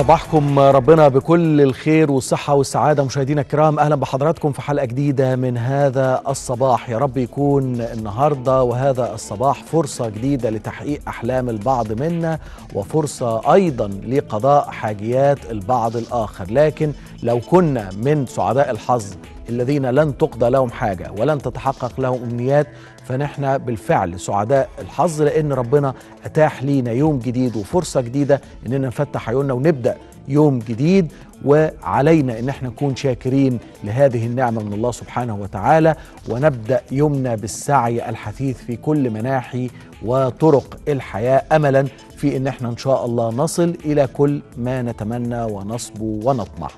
صباحكم ربنا بكل الخير والصحة والسعادة مشاهدينا الكرام أهلا بحضراتكم في حلقة جديدة من هذا الصباح يا رب يكون النهاردة وهذا الصباح فرصة جديدة لتحقيق أحلام البعض منا وفرصة أيضا لقضاء حاجيات البعض الآخر لكن لو كنا من سعداء الحظ الذين لن تقضى لهم حاجة ولن تتحقق لهم أمنيات فنحن بالفعل سعداء الحظ لان ربنا اتاح لينا يوم جديد وفرصه جديده اننا نفتح عيوننا ونبدا يوم جديد وعلينا ان احنا نكون شاكرين لهذه النعمه من الله سبحانه وتعالى ونبدا يومنا بالسعي الحثيث في كل مناحي وطرق الحياه املا في ان احنا ان شاء الله نصل الى كل ما نتمنى ونصبو ونطمح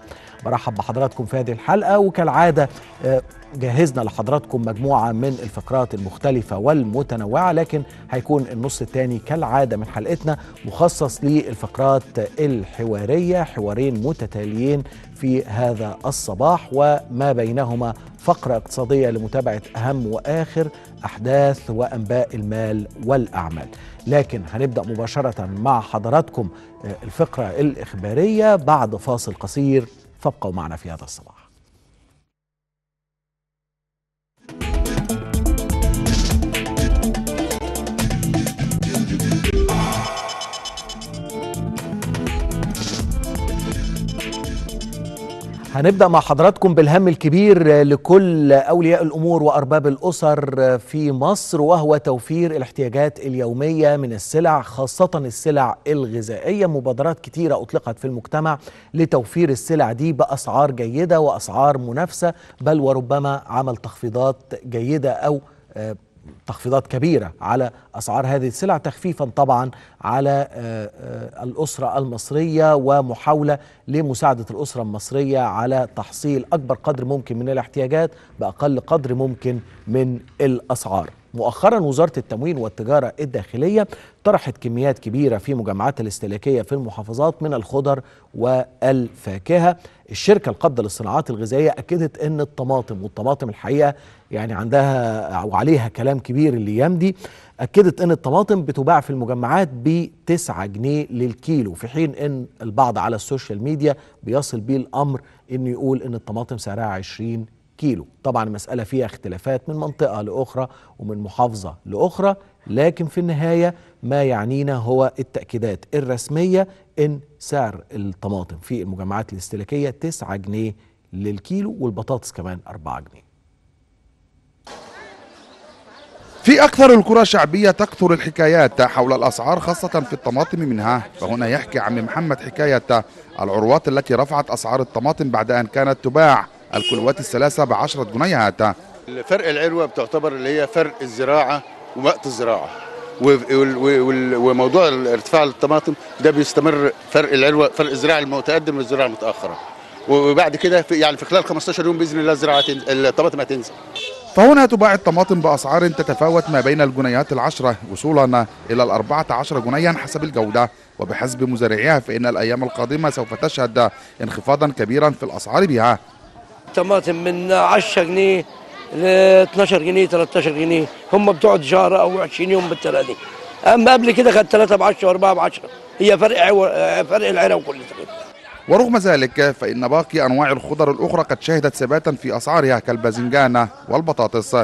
برحب بحضراتكم في هذه الحلقة وكالعادة آه، جهزنا لحضراتكم مجموعة من الفقرات المختلفة والمتنوعة لكن هيكون النص الثاني كالعادة من حلقتنا مخصص للفقرات الحوارية حوارين متتاليين في هذا الصباح وما بينهما فقرة اقتصادية لمتابعة أهم وآخر أحداث وأنباء المال والأعمال لكن هنبدأ مباشرة مع حضراتكم آه، الفقرة الإخبارية بعد فاصل قصير فابقوا معنا في هذا الصباح هنبدأ مع حضراتكم بالهم الكبير لكل أولياء الأمور وأرباب الأسر في مصر وهو توفير الاحتياجات اليومية من السلع خاصة السلع الغذائية مبادرات كتيرة أطلقت في المجتمع لتوفير السلع دي بأسعار جيدة وأسعار منافسة بل وربما عمل تخفيضات جيدة أو آه، تخفيضات كبيرة على أسعار هذه السلع تخفيفا طبعا على آه، آه، الأسرة المصرية ومحاولة لمساعدة الأسرة المصرية على تحصيل أكبر قدر ممكن من الاحتياجات بأقل قدر ممكن من الأسعار مؤخرا وزارة التموين والتجارة الداخلية طرحت كميات كبيرة في مجمعات الاستهلاكية في المحافظات من الخضر والفاكهة الشركة القابضة للصناعات الغذائية أكدت أن الطماطم والطماطم الحقيقة يعني عندها وعليها كلام كبير الكبير اللي يمدي أكدت أن الطماطم بتباع في المجمعات ب 9 جنيه للكيلو في حين أن البعض على السوشيال ميديا بيصل بيه الأمر أنه يقول أن الطماطم سعرها 20 كيلو طبعا المسألة فيها اختلافات من منطقة لأخرى ومن محافظة لأخرى لكن في النهاية ما يعنينا هو التأكيدات الرسمية إن سعر الطماطم في المجمعات الاستهلاكية 9 جنيه للكيلو والبطاطس كمان 4 جنيه في أكثر القرى الشعبية تكثر الحكايات حول الأسعار خاصة في الطماطم منها فهنا يحكي عم محمد حكاية العروات التي رفعت أسعار الطماطم بعد أن كانت تباع الكلوات الثلاثة بعشرة جنيهات فرق العروة بتعتبر اللي هي فرق الزراعة ووقت الزراعة وموضوع ارتفاع الطماطم ده بيستمر فرق العروة فرق الزراعة المتقدم والزراعة المتأخرة وبعد كده يعني في خلال 15 يوم بإذن الله الزراعة الطماطم هتنزل فهنا تباع الطماطم بأسعار تتفاوت ما بين الجنيهات العشرة وصولا إلى الأربعة عشر جنيها حسب الجودة وبحسب مزارعيها فإن الأيام القادمة سوف تشهد انخفاضا كبيرا في الأسعار بها الطماطم من 10 جنيه ل 12 جنيه 13 جنيه هم بتقعد شهر أو 20 يوم دي أما قبل كده كانت 3 ب 10 و4 ب 10 هي فرق فرق العرق وكل تقريبا ورغم ذلك فإن باقي أنواع الخضر الأخرى قد شهدت ثباتا في أسعارها كالباذنجانة والبطاطس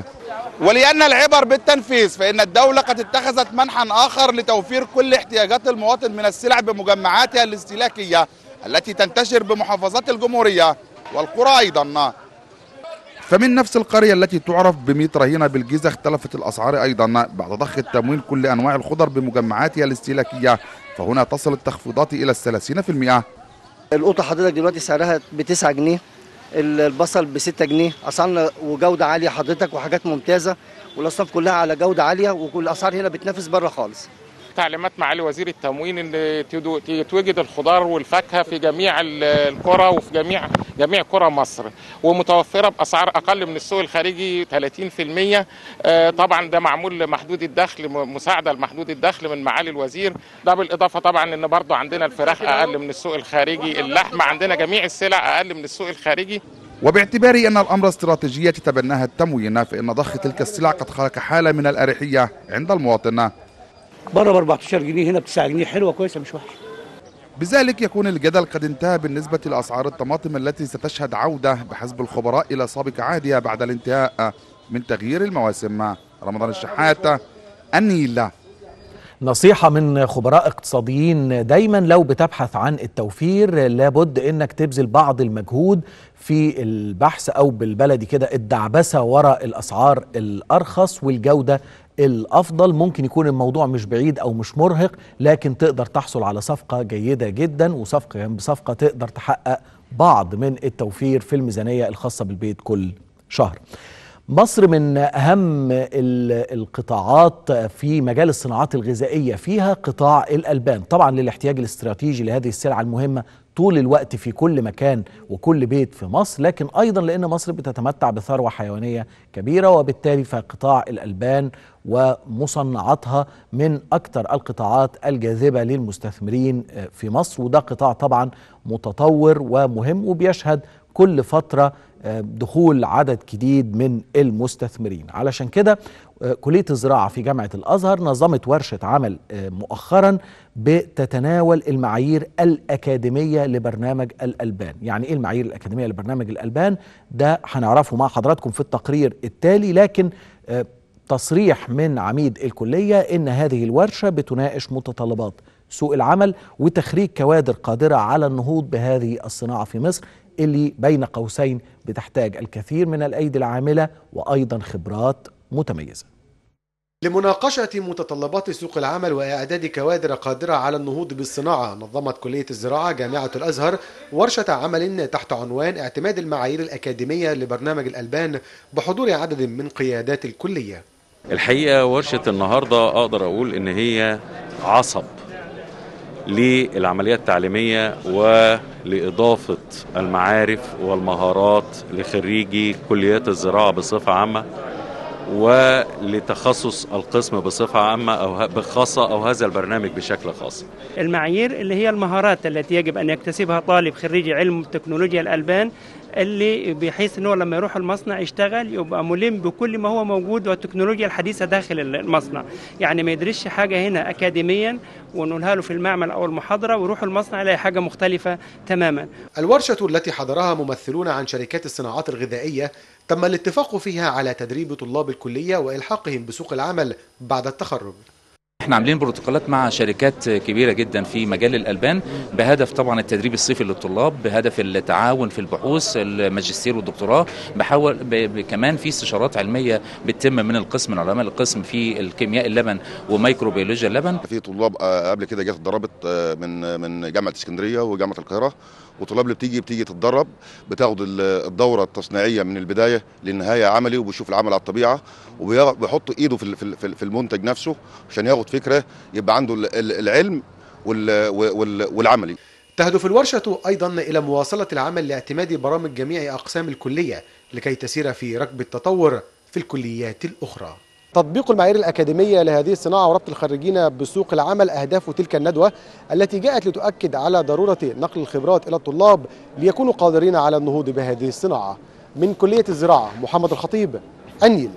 ولأن العبر بالتنفيذ فإن الدولة قد اتخذت منحا آخر لتوفير كل احتياجات المواطن من السلع بمجمعاتها الاستهلاكية التي تنتشر بمحافظات الجمهورية والقرى أيضا فمن نفس القرية التي تعرف بميت رهينة بالجيزة اختلفت الأسعار أيضا بعد ضخ التمويل كل أنواع الخضر بمجمعاتها الاستهلاكية فهنا تصل التخفيضات إلى 30% في المئة القطه حضرتك دلوقتي سعرها ب 9 جنيه البصل ب 6 جنيه اسعارنا وجوده عاليه حضرتك وحاجات ممتازه والاصناف كلها على جوده عاليه والاسعار هنا بتنافس بره خالص تعليمات معالي وزير التموين ان تتوجد الخضار والفاكهه في جميع القرى وفي جميع جميع قرى مصر ومتوفره باسعار اقل من السوق الخارجي 30% آه، طبعا ده معمول لمحدود الدخل مساعده لمحدود الدخل من معالي الوزير ده بالاضافه طبعا ان برضه عندنا الفراخ اقل من السوق الخارجي اللحمه عندنا جميع السلع اقل من السوق الخارجي وباعتبار أن الأمر استراتيجية تبناها التموين فإن ضخ تلك السلع قد خلق حالة من الأريحية عند المواطن بره ب 14 جنيه هنا ب 9 جنيه حلوه كويسه مش وحشه بذلك يكون الجدل قد انتهى بالنسبة لأسعار الطماطم التي ستشهد عودة بحسب الخبراء إلى سابق عادية بعد الانتهاء من تغيير المواسم رمضان الشحات النيلة نصيحة من خبراء اقتصاديين دايما لو بتبحث عن التوفير لابد انك تبذل بعض المجهود في البحث او بالبلدي كده الدعبسة وراء الاسعار الارخص والجودة الافضل ممكن يكون الموضوع مش بعيد او مش مرهق لكن تقدر تحصل على صفقة جيدة جدا وصفقة يعني بصفقة تقدر تحقق بعض من التوفير في الميزانية الخاصة بالبيت كل شهر مصر من أهم القطاعات في مجال الصناعات الغذائية فيها قطاع الألبان طبعا للاحتياج الاستراتيجي لهذه السلعة المهمة طول الوقت في كل مكان وكل بيت في مصر لكن أيضا لأن مصر بتتمتع بثروة حيوانية كبيرة وبالتالي فقطاع الألبان ومصنعاتها من أكثر القطاعات الجاذبة للمستثمرين في مصر وده قطاع طبعا متطور ومهم وبيشهد كل فترة آه، دخول عدد جديد من المستثمرين علشان كده آه، كلية الزراعة في جامعة الأزهر نظمت ورشة عمل آه، مؤخرا بتتناول المعايير الأكاديمية لبرنامج الألبان يعني إيه المعايير الأكاديمية لبرنامج الألبان ده هنعرفه مع حضراتكم في التقرير التالي لكن تصريح من عميد الكلية إن هذه الورشة بتناقش متطلبات سوق العمل وتخريج كوادر قادرة على النهوض بهذه الصناعة في مصر اللي بين قوسين بتحتاج الكثير من الأيدي العاملة وأيضا خبرات متميزة لمناقشة متطلبات سوق العمل وإعداد كوادر قادرة على النهوض بالصناعة نظمت كلية الزراعة جامعة الأزهر ورشة عمل تحت عنوان اعتماد المعايير الأكاديمية لبرنامج الألبان بحضور عدد من قيادات الكلية الحقيقة ورشة النهاردة أقدر أقول إن هي عصب للعملية التعليمية ولإضافة المعارف والمهارات لخريجي كليات الزراعة بصفة عامة ولتخصص القسم بصفة عامة أو بخاصة أو هذا البرنامج بشكل خاص المعايير اللي هي المهارات التي يجب أن يكتسبها طالب خريج علم تكنولوجيا الألبان اللي بحيث انه لما يروح المصنع يشتغل يبقى ملم بكل ما هو موجود والتكنولوجيا الحديثه داخل المصنع يعني ما يدرسش حاجه هنا اكاديميا ونقولها له في المعمل او المحاضره ويروح المصنع يلاقي حاجه مختلفه تماما الورشه التي حضرها ممثلون عن شركات الصناعات الغذائيه تم الاتفاق فيها على تدريب طلاب الكلية وإلحاقهم بسوق العمل بعد التخرج احنا عاملين بروتوكولات مع شركات كبيره جدا في مجال الالبان بهدف طبعا التدريب الصيفي للطلاب بهدف التعاون في البحوث الماجستير والدكتوراه بحاول كمان في استشارات علميه بتتم من القسم من علماء القسم في الكيمياء اللبن وميكروبيولوجيا اللبن في طلاب آه، قبل كده جت ضربت آه، من آه، من جامعه اسكندريه وجامعه القاهره والطلاب اللي بتيجي بتيجي تتدرب بتاخد الدوره التصنيعيه من البدايه للنهايه عملي وبيشوف العمل على الطبيعه وبيحط ايده في المنتج نفسه عشان ياخد فكره يبقى عنده العلم والعملي تهدف الورشة أيضا إلى مواصلة العمل لاعتماد برامج جميع أقسام الكلية لكي تسير في ركب التطور في الكليات الأخرى تطبيق المعايير الأكاديمية لهذه الصناعة وربط الخريجين بسوق العمل أهداف تلك الندوة التي جاءت لتؤكد على ضرورة نقل الخبرات إلى الطلاب ليكونوا قادرين على النهوض بهذه الصناعة من كلية الزراعة محمد الخطيب النيل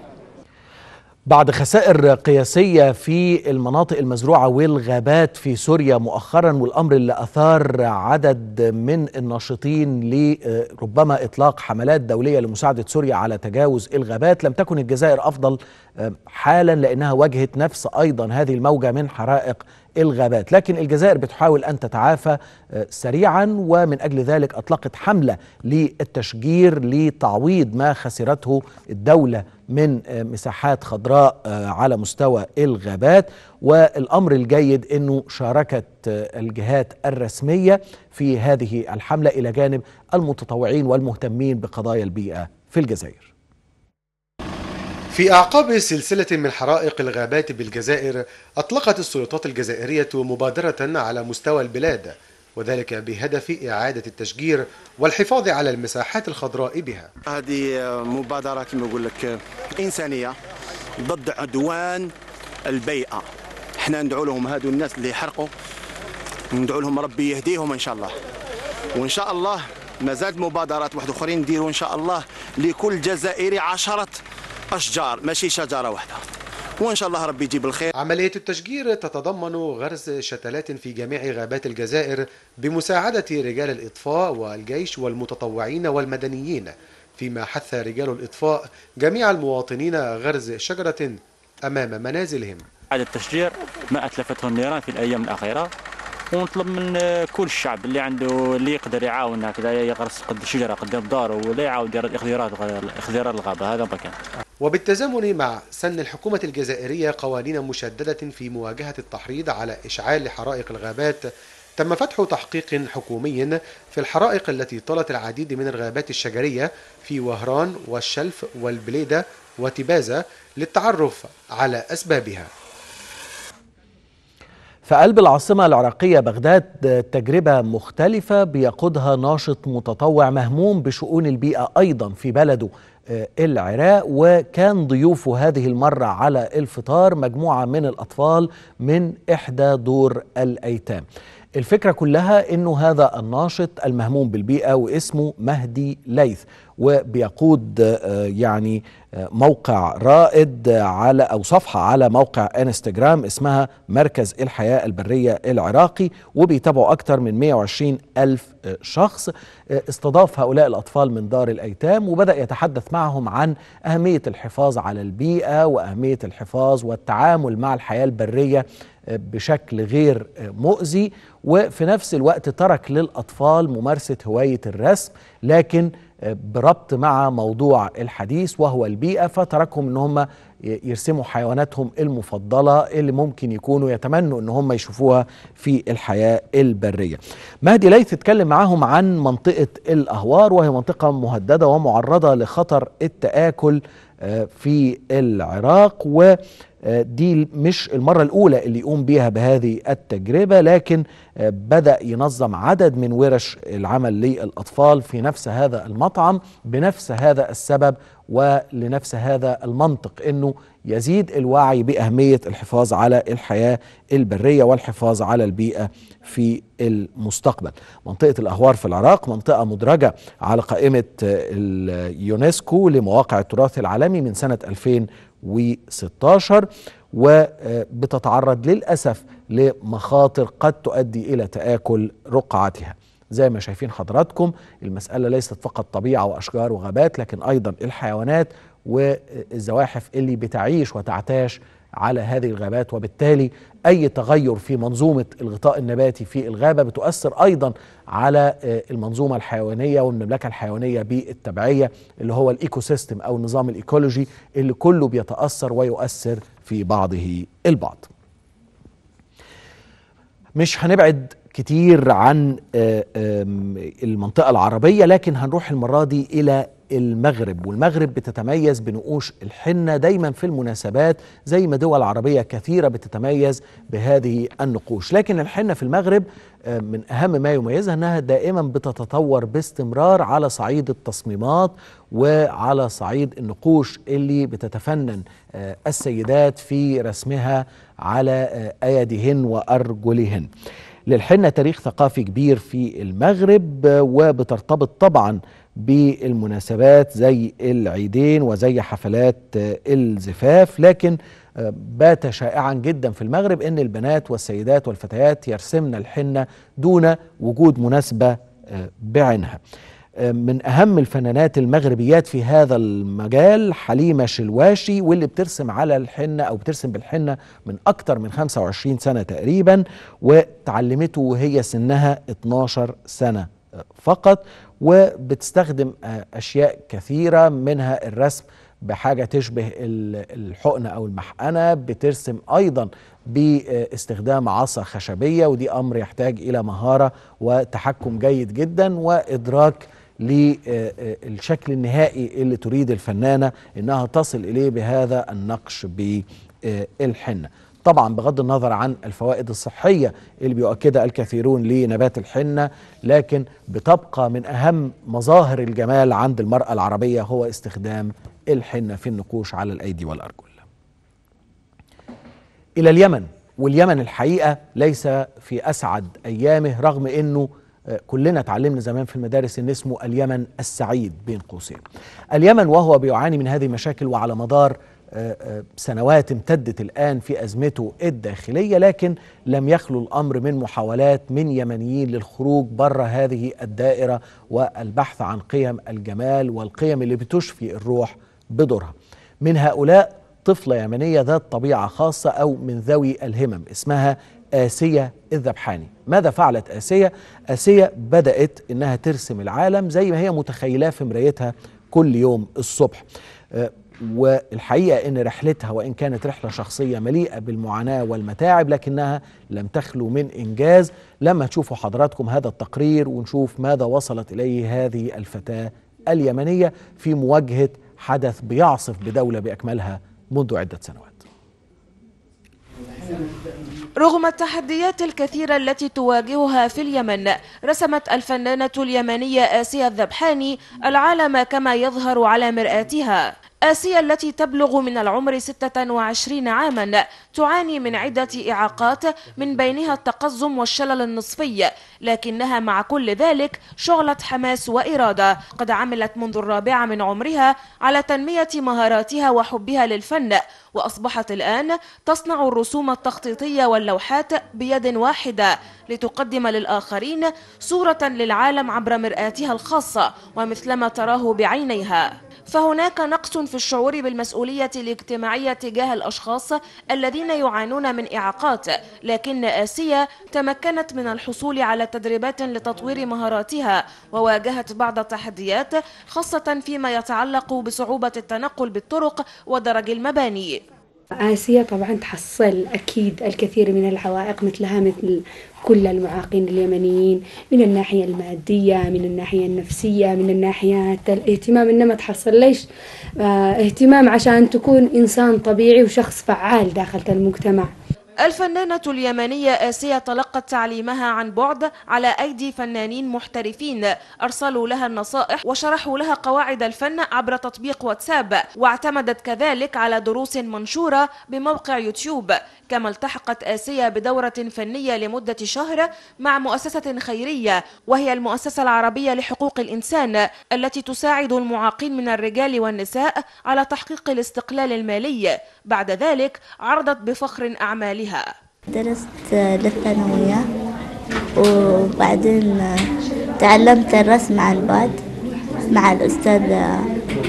بعد خسائر قياسية في المناطق المزروعة والغابات في سوريا مؤخرا والأمر اللي أثار عدد من الناشطين لربما إطلاق حملات دولية لمساعدة سوريا على تجاوز الغابات لم تكن الجزائر أفضل حالا لأنها واجهت نفس أيضا هذه الموجة من حرائق الغابات لكن الجزائر بتحاول أن تتعافى آه، سريعا ومن أجل ذلك أطلقت حملة للتشجير لتعويض ما خسرته الدولة من آه، مساحات خضراء آه، على مستوى الغابات والامر الجيد انه شاركت الجهات الرسميه في هذه الحمله الى جانب المتطوعين والمهتمين بقضايا البيئه في الجزائر في أعقاب سلسلة من حرائق الغابات بالجزائر أطلقت السلطات الجزائرية مبادرة على مستوى البلاد وذلك بهدف إعادة التشجير والحفاظ على المساحات الخضراء بها هذه مبادرة كما أقول لك إنسانية ضد عدوان البيئة احنا ندعو لهم هادو الناس اللي يحرقوا ندعو لهم ربي يهديهم إن شاء الله وإن شاء الله مازال مبادرات واحد أخرين نديروا إن شاء الله لكل جزائري عشرة أشجار ماشي شجرة واحدة وان شاء الله ربي يجيب الخير. عمليه التشجير تتضمن غرز شتلات في جميع غابات الجزائر بمساعده رجال الاطفاء والجيش والمتطوعين والمدنيين فيما حث رجال الاطفاء جميع المواطنين غرز شجره امام منازلهم. عدد التشجير ما اتلفته النيران في الايام الاخيره ونطلب من كل الشعب اللي عنده اللي يقدر يعاون هكذا يغرس قد شجره قدام داره ولا يعاود يدير الاخضرار الغابه هذا ما كان. وبالتزامن مع سن الحكومة الجزائرية قوانين مشددة في مواجهة التحريض على إشعال حرائق الغابات تم فتح تحقيق حكومي في الحرائق التي طالت العديد من الغابات الشجرية في وهران والشلف والبليدة وتبازة للتعرف على أسبابها في قلب العاصمة العراقية بغداد تجربة مختلفة بيقودها ناشط متطوع مهموم بشؤون البيئة أيضا في بلده آه، العراق وكان ضيوفه هذه المرة على الفطار مجموعة من الأطفال من إحدى دور الأيتام الفكرة كلها أنه هذا الناشط المهموم بالبيئة واسمه مهدي ليث وبيقود آه، يعني آه، موقع رائد على أو صفحة على موقع انستجرام اسمها مركز الحياة البرية العراقي وبيتابعوا أكثر من 120 ألف آه، شخص استضاف هؤلاء الأطفال من دار الأيتام وبدأ يتحدث معهم عن أهمية الحفاظ على البيئة وأهمية الحفاظ والتعامل مع الحياة البرية بشكل غير مؤذي وفي نفس الوقت ترك للاطفال ممارسه هوايه الرسم لكن بربط مع موضوع الحديث وهو البيئه فتركهم ان هم يرسموا حيواناتهم المفضله اللي ممكن يكونوا يتمنوا ان هم يشوفوها في الحياه البريه. مهدي ليث اتكلم معاهم عن منطقه الاهوار وهي منطقه مهدده ومعرضه لخطر التاكل آه، في العراق و آه، دي مش المرة الأولى اللي يقوم بيها بهذه التجربة لكن آه، بدأ ينظم عدد من ورش العمل للأطفال في نفس هذا المطعم بنفس هذا السبب ولنفس هذا المنطق أنه يزيد الوعي بأهمية الحفاظ على الحياة البرية والحفاظ على البيئة في المستقبل منطقة الأهوار في العراق منطقة مدرجة على قائمة آه، اليونسكو لمواقع التراث العالمي من سنة 2000 و16 وبتتعرض للأسف لمخاطر قد تؤدي إلى تآكل رقعتها زي ما شايفين حضراتكم المسألة ليست فقط طبيعة وأشجار وغابات لكن أيضا الحيوانات والزواحف اللي بتعيش وتعتاش على هذه الغابات وبالتالي أي تغير في منظومة الغطاء النباتي في الغابة بتؤثر أيضا على آه، المنظومة الحيوانية والمملكة الحيوانية بالتبعية اللي هو الإيكو سيستم أو النظام الإيكولوجي اللي كله بيتأثر ويؤثر في بعضه البعض مش هنبعد كتير عن آه، المنطقة العربية لكن هنروح المرة دي إلى المغرب والمغرب بتتميز بنقوش الحنة دايما في المناسبات زي ما دول عربية كثيرة بتتميز بهذه النقوش لكن الحنة في المغرب آه، من أهم ما يميزها أنها دائما بتتطور باستمرار على صعيد التصميمات وعلى صعيد النقوش اللي بتتفنن آه، السيدات في رسمها على آه، أيديهن وأرجلهن للحنة تاريخ ثقافي كبير في المغرب وبترتبط طبعا بالمناسبات زي العيدين وزي حفلات الزفاف لكن آه، بات شائعا جدا في المغرب ان البنات والسيدات والفتيات يرسمن الحنه دون وجود مناسبه آه، بعينها آه، من اهم الفنانات المغربيات في هذا المجال حليمه شلواشي واللي بترسم على الحنه او بترسم بالحنه من اكتر من 25 سنه تقريبا وتعلمته وهي سنها 12 سنه فقط وبتستخدم أشياء كثيرة منها الرسم بحاجة تشبه الحقنة أو المحقنة بترسم أيضا باستخدام عصا خشبية ودي أمر يحتاج إلى مهارة وتحكم جيد جدا وإدراك للشكل النهائي اللي تريد الفنانة إنها تصل إليه بهذا النقش بالحنة طبعا بغض النظر عن الفوائد الصحية اللي بيؤكدها الكثيرون لنبات الحنة لكن بتبقى من أهم مظاهر الجمال عند المرأة العربية هو استخدام الحنة في النقوش على الأيدي والأرجل إلى اليمن واليمن الحقيقة ليس في أسعد أيامه رغم أنه آه، كلنا اتعلمنا زمان في المدارس ان اسمه اليمن السعيد بين قوسين. اليمن وهو بيعاني من هذه المشاكل وعلى مدار آه، آه، سنوات امتدت الآن في أزمته الداخلية لكن لم يخلو الأمر من محاولات من يمنيين للخروج بره هذه الدائرة والبحث عن قيم الجمال والقيم اللي بتشفي الروح بدورها من هؤلاء طفلة يمنية ذات طبيعة خاصة أو من ذوي الهمم اسمها آسية الذبحاني ماذا فعلت آسية؟ آسية بدأت إنها ترسم العالم زي ما هي متخيلاه في مرايتها كل يوم الصبح آه، والحقيقه ان رحلتها وان كانت رحله شخصيه مليئه بالمعاناه والمتاعب لكنها لم تخلو من انجاز لما تشوفوا حضراتكم هذا التقرير ونشوف ماذا وصلت اليه هذه الفتاه اليمنيه في مواجهه حدث بيعصف بدوله باكملها منذ عده سنوات. رغم التحديات الكثيرة التي تواجهها في اليمن رسمت الفنانة اليمنية آسيا الذبحاني العالم كما يظهر على مرآتها آسيا التي تبلغ من العمر 26 عاما تعاني من عدة إعاقات من بينها التقزم والشلل النصفي لكنها مع كل ذلك شغلت حماس وإرادة قد عملت منذ الرابعة من عمرها على تنمية مهاراتها وحبها للفن وأصبحت الآن تصنع الرسوم التخطيطية واللوحات بيد واحدة لتقدم للآخرين صورة للعالم عبر مرآتها الخاصة ومثلما تراه بعينيها فهناك نقص في الشعور بالمسؤولية الاجتماعية تجاه الأشخاص الذين يعانون من إعاقات لكن آسيا تمكنت من الحصول على تدريبات لتطوير مهاراتها وواجهت بعض التحديات خاصة فيما يتعلق بصعوبة التنقل بالطرق ودرج المباني آسيا طبعا تحصل أكيد الكثير من العوائق مثلها مثل كل المعاقين اليمنيين من الناحية المادية من الناحية النفسية من الناحية الاهتمام إنما تحصل ليش آه، اهتمام عشان تكون إنسان طبيعي وشخص فعال داخل المجتمع الفنانة اليمنية آسيا تلقت تعليمها عن بعد على أيدي فنانين محترفين أرسلوا لها النصائح وشرحوا لها قواعد الفن عبر تطبيق واتساب واعتمدت كذلك على دروس منشورة بموقع يوتيوب كما التحقت آسيا بدورة فنية لمدة شهر مع مؤسسة خيرية وهي المؤسسة العربية لحقوق الإنسان التي تساعد المعاقين من الرجال والنساء على تحقيق الاستقلال المالي بعد ذلك عرضت بفخر أعمالها أطفالها درست للثانوية وبعدين تعلمت الرسم عن بعد مع الأستاذ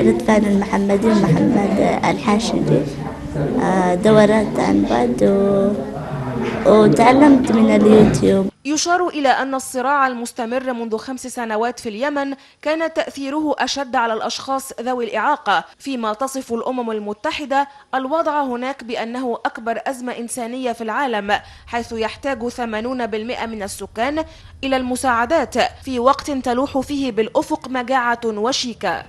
رتفان المحمدي محمد الحاشدي آه، دورات عن بعد و وتعلمت من اليوتيوب يشار إلى أن الصراع المستمر منذ خمس سنوات في اليمن كان تأثيره أشد على الأشخاص ذوي الإعاقة فيما تصف الأمم المتحدة الوضع هناك بأنه أكبر أزمة إنسانية في العالم حيث يحتاج 80% من السكان إلى المساعدات في وقت تلوح فيه بالأفق مجاعة وشيكة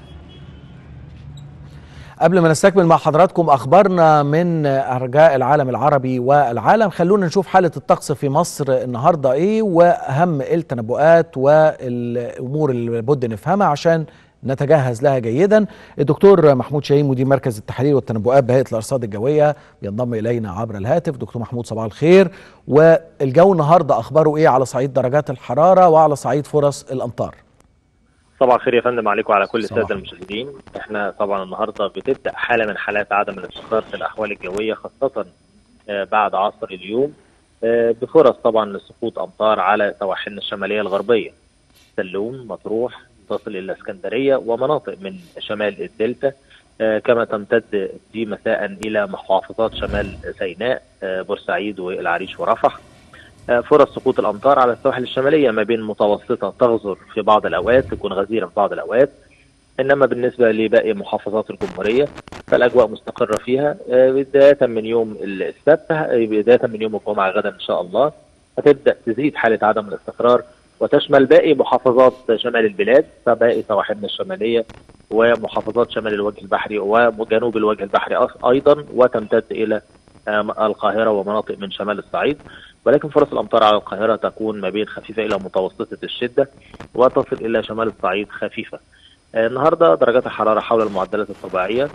قبل ما نستكمل مع حضراتكم اخبارنا من ارجاء العالم العربي والعالم خلونا نشوف حاله الطقس في مصر النهارده ايه واهم التنبؤات والامور اللي لابد نفهمها عشان نتجهز لها جيدا الدكتور محمود شاهين مدير مركز التحاليل والتنبؤات بهيئه الارصاد الجويه بينضم الينا عبر الهاتف دكتور محمود صباح الخير والجو النهارده اخباره ايه على صعيد درجات الحراره وعلى صعيد فرص الامطار صباح الخير يا فندم عليكم على كل الساده المشاهدين احنا طبعا النهارده بتبدا حاله من حالات عدم الاستقرار في الاحوال الجويه خاصه آه، بعد عصر اليوم آه، بفرص طبعا لسقوط امطار على سواحلنا الشماليه الغربيه سلوم مطروح تصل الى اسكندريه ومناطق من شمال الدلتا آه، كما تمتد دي مساء الى محافظات شمال سيناء بورسعيد والعريش ورفح آه، فرص سقوط الامطار على السواحل الشماليه ما بين متوسطه تغزر في بعض الاوقات تكون غزيره في بعض الاوقات انما بالنسبه لباقي محافظات الجمهوريه فالاجواء مستقره فيها آه، بدايه من يوم السبت آه، بدايه من يوم الجمعه غدا ان شاء الله هتبدا تزيد حاله عدم الاستقرار وتشمل باقي محافظات شمال البلاد فباقي سواحلنا الشماليه ومحافظات شمال الوجه البحري وجنوب الوجه البحري ايضا وتمتد الى القاهره ومناطق من شمال الصعيد ولكن فرص الأمطار على القاهرة تكون ما بين خفيفة إلى متوسطة الشدة وتصل إلى شمال الصعيد خفيفة آه، النهارده درجات الحراره حول المعدلات الطبيعيه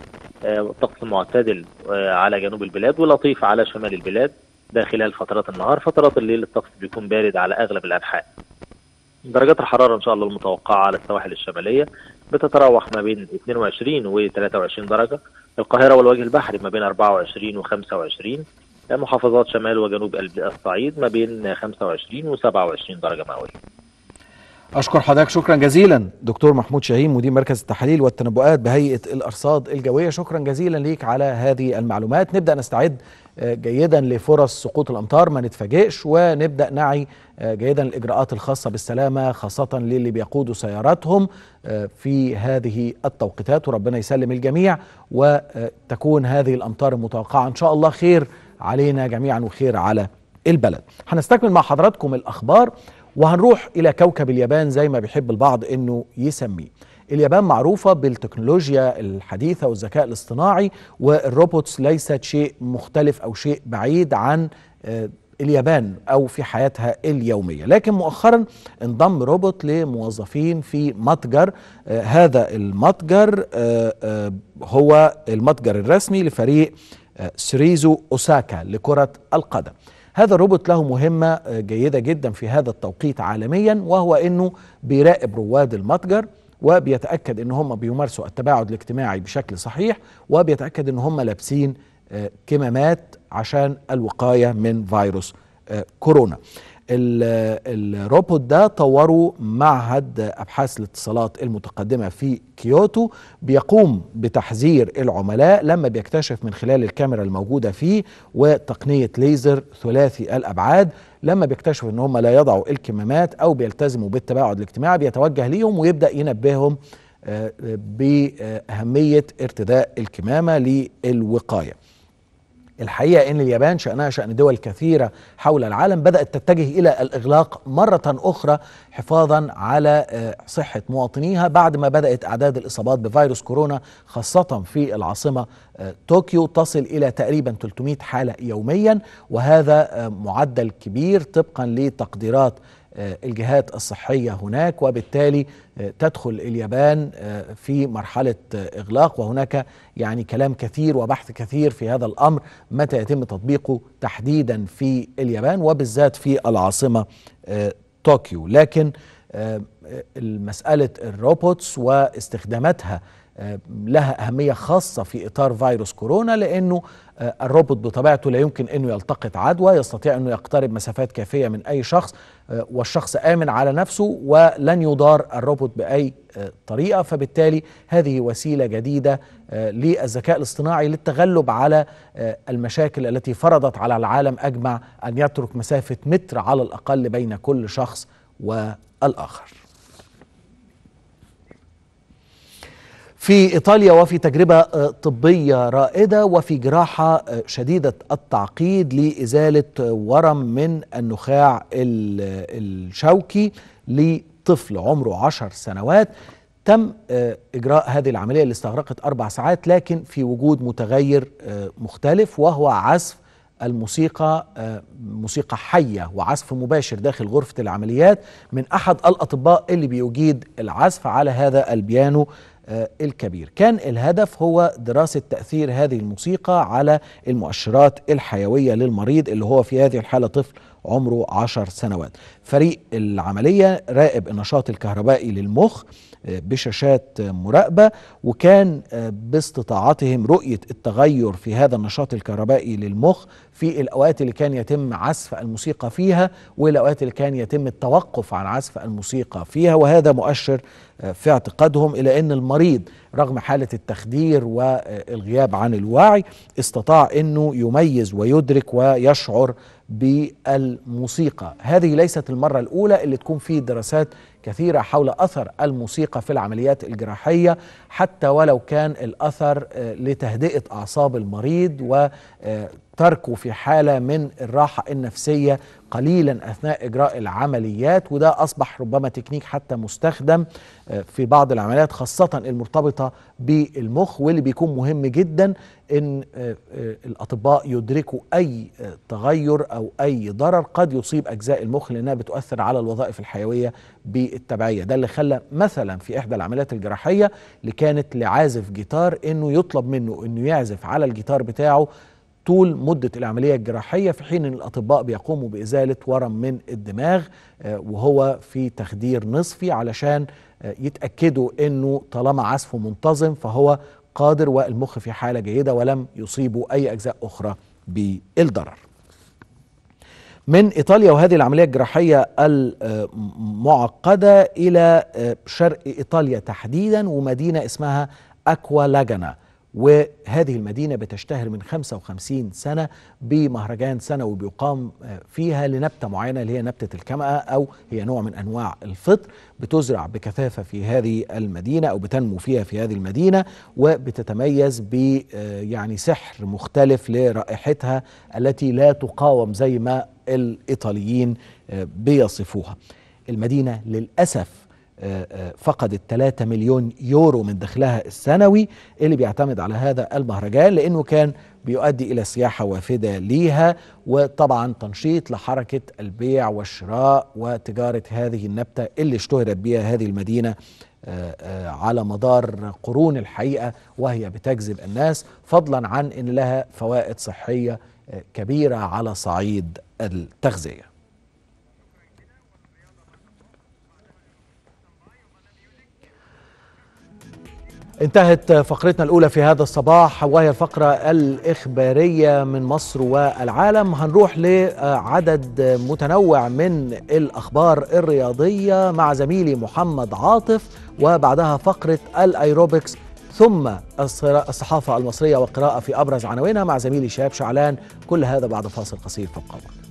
آه، طقس معتدل آه، على جنوب البلاد ولطيف على شمال البلاد ده خلال فترات النهار فترات الليل الطقس بيكون بارد على اغلب الانحاء درجات الحراره ان شاء الله المتوقعه على السواحل الشماليه بتتراوح ما بين 22 و 23 درجه القاهره والوجه البحري ما بين 24 و 25 محافظات شمال وجنوب الصعيد ما بين 25 و 27 درجه مئويه. اشكر حضرتك شكرا جزيلا دكتور محمود شاهين مدير مركز التحاليل والتنبؤات بهيئه الارصاد الجويه شكرا جزيلا ليك على هذه المعلومات نبدا نستعد آه، جيدا لفرص سقوط الامطار ما نتفاجئش ونبدا نعي آه، جيدا الاجراءات الخاصه بالسلامه خاصه للي بيقودوا سياراتهم آه، في هذه التوقيتات وربنا يسلم الجميع وتكون هذه الامطار المتوقعه ان شاء الله خير علينا جميعا وخير على البلد هنستكمل مع حضراتكم الأخبار وهنروح إلى كوكب اليابان زي ما بيحب البعض أنه يسميه اليابان معروفة بالتكنولوجيا الحديثة والذكاء الاصطناعي والروبوتس ليست شيء مختلف أو شيء بعيد عن آه، اليابان أو في حياتها اليومية لكن مؤخرا انضم روبوت لموظفين في متجر آه، هذا المتجر آه، هو المتجر الرسمي لفريق سريزو أوساكا لكرة القدم هذا الروبوت له مهمة آه، جيدة جدا في هذا التوقيت عالميا وهو أنه بيراقب رواد المتجر وبيتأكد أن هم بيمارسوا التباعد الاجتماعي بشكل صحيح وبيتأكد أن هم لابسين آه، كمامات عشان الوقاية من فيروس آه، كورونا الروبوت ده طوره معهد ابحاث الاتصالات المتقدمه في كيوتو بيقوم بتحذير العملاء لما بيكتشف من خلال الكاميرا الموجوده فيه وتقنيه ليزر ثلاثي الابعاد لما بيكتشف ان هم لا يضعوا الكمامات او بيلتزموا بالتباعد الاجتماعي بيتوجه ليهم ويبدا ينبههم آه، باهميه ارتداء الكمامه للوقايه. الحقيقة أن اليابان شأنها شأن دول كثيرة حول العالم بدأت تتجه إلى الإغلاق مرة أخرى حفاظا على آه، صحة مواطنيها بعد ما بدأت أعداد الإصابات بفيروس كورونا خاصة في العاصمة آه، طوكيو تصل إلى تقريبا 300 حالة يوميا وهذا آه، معدل كبير طبقا لتقديرات آه، الجهات الصحيه هناك وبالتالي آه، تدخل اليابان آه، في مرحله اغلاق وهناك يعني كلام كثير وبحث كثير في هذا الامر متى يتم تطبيقه تحديدا في اليابان وبالذات في العاصمه طوكيو لكن مساله الروبوتس واستخداماتها آه، لها أهمية خاصة في إطار فيروس كورونا لأنه آه، الروبوت بطبيعته لا يمكن أنه يلتقط عدوى يستطيع أنه يقترب مسافات كافية من أي شخص آه، والشخص آمن على نفسه ولن يضار الروبوت بأي طريقة فبالتالي هذه وسيلة جديدة للذكاء الاصطناعي للتغلب على المشاكل التي فرضت على العالم أجمع أن يترك مسافة متر على الأقل بين كل شخص والآخر في ايطاليا وفي تجربه آه، طبيه رائده وفي جراحه آه، شديده التعقيد لازاله آه، ورم من النخاع الشوكي لطفل عمره عشر سنوات تم اجراء هذه العمليه اللي استغرقت اربع ساعات لكن في وجود متغير مختلف وهو عزف الموسيقى موسيقى حية وعزف مباشر داخل غرفة العمليات من أحد الأطباء اللي بيجيد العزف على هذا البيانو آه، الكبير كان الهدف هو دراسة تأثير هذه الموسيقى على المؤشرات الحيوية للمريض اللي هو في هذه الحالة طفل عمره عشر سنوات فريق العملية راقب النشاط الكهربائي للمخ آه، بشاشات مراقبة وكان آه، باستطاعتهم رؤية التغير في هذا النشاط الكهربائي للمخ في الأوقات اللي كان يتم عزف الموسيقى فيها والأوقات اللي كان يتم التوقف عن عزف الموسيقى فيها وهذا مؤشر في اعتقادهم الى ان المريض رغم حاله التخدير والغياب عن الوعي استطاع انه يميز ويدرك ويشعر بالموسيقى هذه ليست المره الاولى اللي تكون في دراسات كثيره حول اثر الموسيقى في العمليات الجراحيه حتى ولو كان الاثر لتهدئه اعصاب المريض و تركه في حالة من الراحة النفسية قليلا أثناء إجراء العمليات وده أصبح ربما تكنيك حتى مستخدم آه، في بعض العمليات خاصة المرتبطة بالمخ واللي بيكون مهم جدا أن آه، آه، الأطباء يدركوا أي تغير أو أي ضرر قد يصيب أجزاء المخ لأنها بتؤثر على الوظائف الحيوية بالتبعية ده اللي خلى مثلا في إحدى العمليات الجراحية اللي كانت لعازف جيتار أنه يطلب منه أنه يعزف على الجيتار بتاعه طول مدة العملية الجراحية في حين أن الأطباء بيقوموا بإزالة ورم من الدماغ آه، وهو في تخدير نصفي علشان آه، يتأكدوا أنه طالما عزفه منتظم فهو قادر والمخ في حالة جيدة ولم يصيبوا أي أجزاء أخرى بالضرر من إيطاليا وهذه العملية الجراحية المعقدة إلى آه، شرق إيطاليا تحديدا ومدينة اسمها أكوا لاجانا وهذه المدينة بتشتهر من 55 سنة بمهرجان سنوي بيقام آه، فيها لنبتة معينة اللي هي نبتة الكمأة أو هي نوع من أنواع الفطر بتزرع بكثافة في هذه المدينة أو بتنمو فيها في هذه المدينة وبتتميز ب آه، يعني سحر مختلف لرائحتها التي لا تقاوم زي ما الإيطاليين آه، بيصفوها المدينة للأسف فقدت 3 مليون يورو من دخلها السنوي اللي بيعتمد على هذا المهرجان لانه كان بيؤدي الى سياحه وافده ليها وطبعا تنشيط لحركه البيع والشراء وتجاره هذه النبته اللي اشتهرت بها هذه المدينه آه، آه، على مدار قرون الحقيقه وهي بتجذب الناس فضلا عن ان لها فوائد صحيه آه، كبيره على صعيد التغذيه انتهت فقرتنا الأولى في هذا الصباح وهي الفقرة الإخبارية من مصر والعالم هنروح لعدد متنوع من الأخبار الرياضية مع زميلي محمد عاطف وبعدها فقرة الأيروبكس ثم الصحافة المصرية والقراءة في أبرز عناوينها مع زميلي شاب شعلان كل هذا بعد فاصل قصير فابقوا معنا